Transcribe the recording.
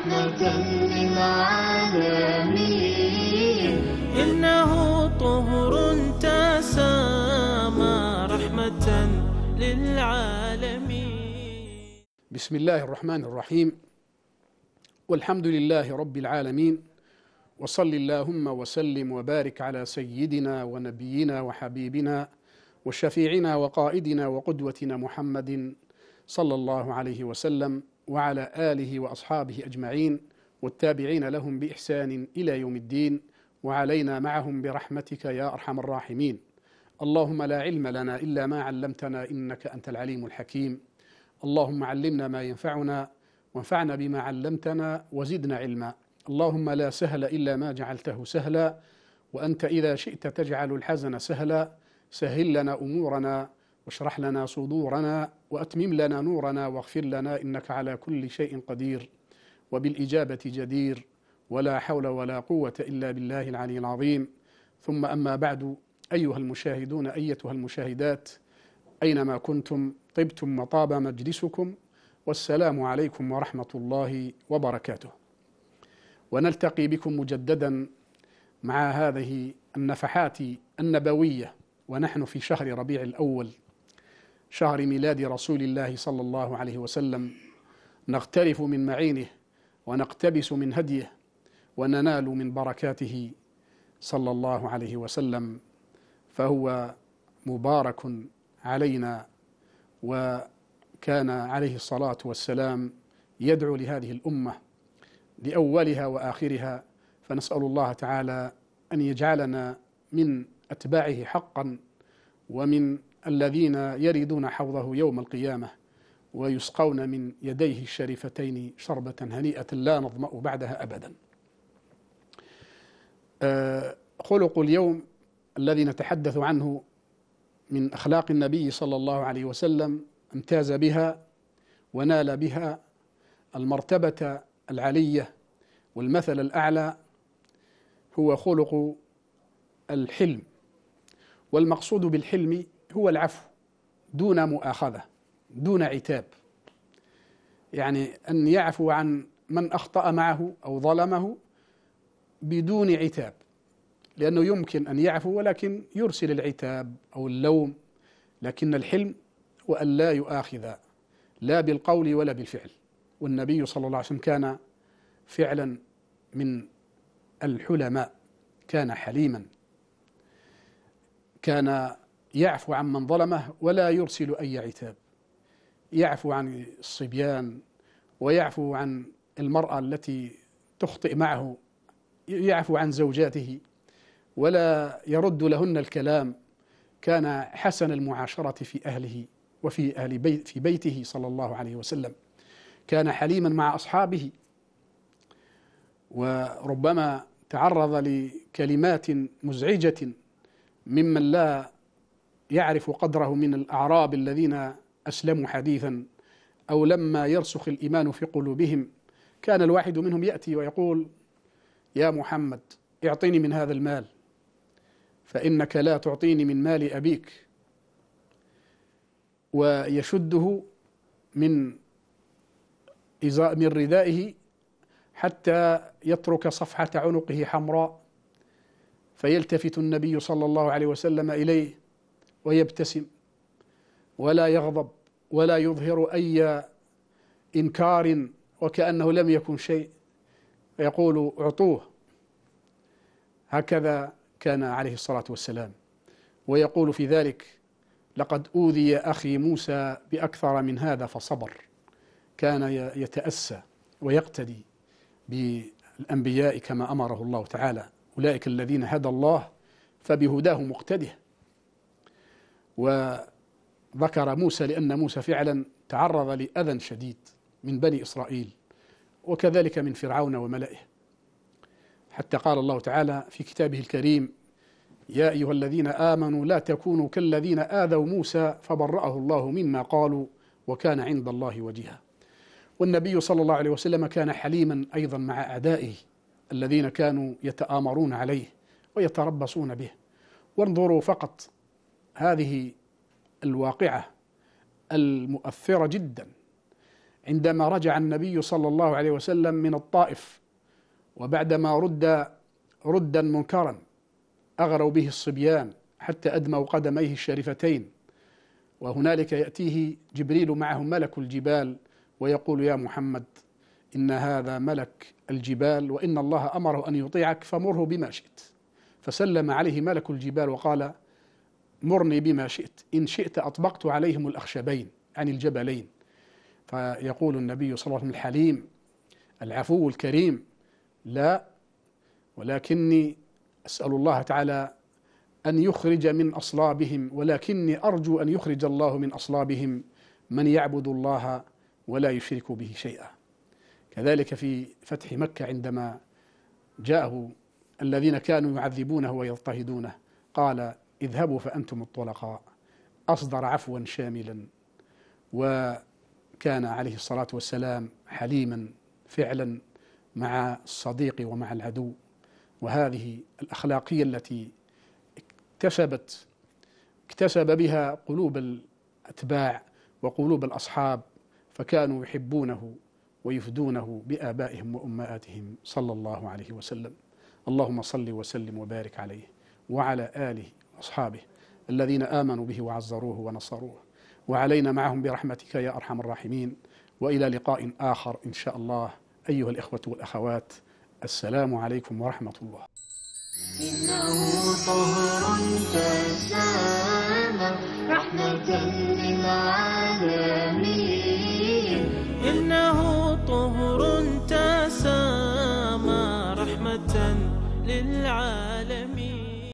رحمة للعالمين إنه طهر تسامى رحمة للعالمين بسم الله الرحمن الرحيم والحمد لله رب العالمين وصل اللهم وسلم وبارك على سيدنا ونبينا وحبيبنا وشفيعنا وقائدنا وقدوتنا محمد صلى الله عليه وسلم وعلى آله وأصحابه أجمعين والتابعين لهم بإحسان إلى يوم الدين وعلينا معهم برحمتك يا أرحم الراحمين اللهم لا علم لنا إلا ما علمتنا إنك أنت العليم الحكيم اللهم علمنا ما ينفعنا وانفعنا بما علمتنا وزدنا علما اللهم لا سهل إلا ما جعلته سهلا وأنت إذا شئت تجعل الحزن سهلا سهل لنا أمورنا واشرح لنا صدورنا واتمم لنا نورنا واغفر لنا انك على كل شيء قدير وبالاجابه جدير ولا حول ولا قوه الا بالله العلي العظيم ثم اما بعد ايها المشاهدون ايتها المشاهدات اينما كنتم طبتم وطاب مجلسكم والسلام عليكم ورحمه الله وبركاته ونلتقي بكم مجددا مع هذه النفحات النبويه ونحن في شهر ربيع الاول شهر ميلاد رسول الله صلى الله عليه وسلم نغترف من معينه ونقتبس من هديه وننال من بركاته صلى الله عليه وسلم فهو مبارك علينا وكان عليه الصلاه والسلام يدعو لهذه الامه لاولها واخرها فنسال الله تعالى ان يجعلنا من اتباعه حقا ومن الذين يريدون حوضه يوم القيامة ويسقون من يديه الشريفتين شربة هنيئة لا نظمأ بعدها أبدا آه، خلق اليوم الذي نتحدث عنه من أخلاق النبي صلى الله عليه وسلم امتاز بها ونال بها المرتبة العلية والمثل الأعلى هو خلق الحلم والمقصود بالحلم هو العفو دون مؤاخذة دون عتاب يعني أن يعفو عن من أخطأ معه أو ظلمه بدون عتاب لأنه يمكن أن يعفو ولكن يرسل العتاب أو اللوم لكن الحلم وأن لا يؤاخذ لا بالقول ولا بالفعل والنبي صلى الله عليه وسلم كان فعلا من الحلماء كان حليما كان يعفو عمن ظلمه ولا يرسل أي عتاب يعفو عن الصبيان ويعفو عن المرأة التي تخطئ معه يعفو عن زوجاته ولا يرد لهن الكلام كان حسن المعاشرة في أهله وفي أهل بيت في بيته صلى الله عليه وسلم كان حليما مع أصحابه وربما تعرض لكلمات مزعجة ممن لا يعرف قدره من الاعراب الذين اسلموا حديثا او لما يرسخ الايمان في قلوبهم كان الواحد منهم ياتي ويقول يا محمد اعطني من هذا المال فانك لا تعطيني من مال ابيك ويشده من من ردائه حتى يترك صفحه عنقه حمراء فيلتفت النبي صلى الله عليه وسلم اليه ويبتسم ولا يغضب ولا يظهر أي إنكار وكأنه لم يكن شيء يقول اعطوه هكذا كان عليه الصلاة والسلام ويقول في ذلك لقد أوذي أخي موسى بأكثر من هذا فصبر كان يتأسى ويقتدي بالأنبياء كما أمره الله تعالى أولئك الذين هدى الله فبهداه مقتده وذكر موسى لأن موسى فعلا تعرض لأذى شديد من بني إسرائيل وكذلك من فرعون وملئه حتى قال الله تعالى في كتابه الكريم يا أيها الذين آمنوا لا تكونوا كالذين آذوا موسى فبرأه الله مما قالوا وكان عند الله وجيها والنبي صلى الله عليه وسلم كان حليما أيضا مع أعدائه الذين كانوا يتآمرون عليه ويتربصون به وانظروا فقط هذه الواقعه المؤثره جدا عندما رجع النبي صلى الله عليه وسلم من الطائف وبعدما رد ردا منكرا اغروا به الصبيان حتى ادموا قدميه الشريفتين وهنالك ياتيه جبريل معه ملك الجبال ويقول يا محمد ان هذا ملك الجبال وان الله امره ان يطيعك فمره بما شئت فسلم عليه ملك الجبال وقال مرني بما شئت إن شئت أطبقت عليهم الأخشبين عن الجبلين فيقول النبي صلى الله عليه وسلم الحليم العفو الكريم لا ولكني أسأل الله تعالى أن يخرج من أصلابهم ولكني أرجو أن يخرج الله من أصلابهم من يعبد الله ولا يشرك به شيئا كذلك في فتح مكة عندما جاءه الذين كانوا يعذبونه ويضطهدونه قال اذهبوا فأنتم الطلقاء أصدر عفوا شاملا وكان عليه الصلاة والسلام حليما فعلا مع الصديق ومع العدو وهذه الأخلاقية التي اكتسبت اكتسب بها قلوب الأتباع وقلوب الأصحاب فكانوا يحبونه ويفدونه بآبائهم وأمهاتهم صلى الله عليه وسلم اللهم صل وسلم وبارك عليه وعلى آله أصحابه الذين آمنوا به وعزروه ونصروه وعلينا معهم برحمتك يا أرحم الراحمين وإلى لقاء آخر إن شاء الله أيها الإخوة والأخوات السلام عليكم ورحمة الله إنه طهر تسامى رحمة للعالمين إنه طهر تسامى رحمة للعالمين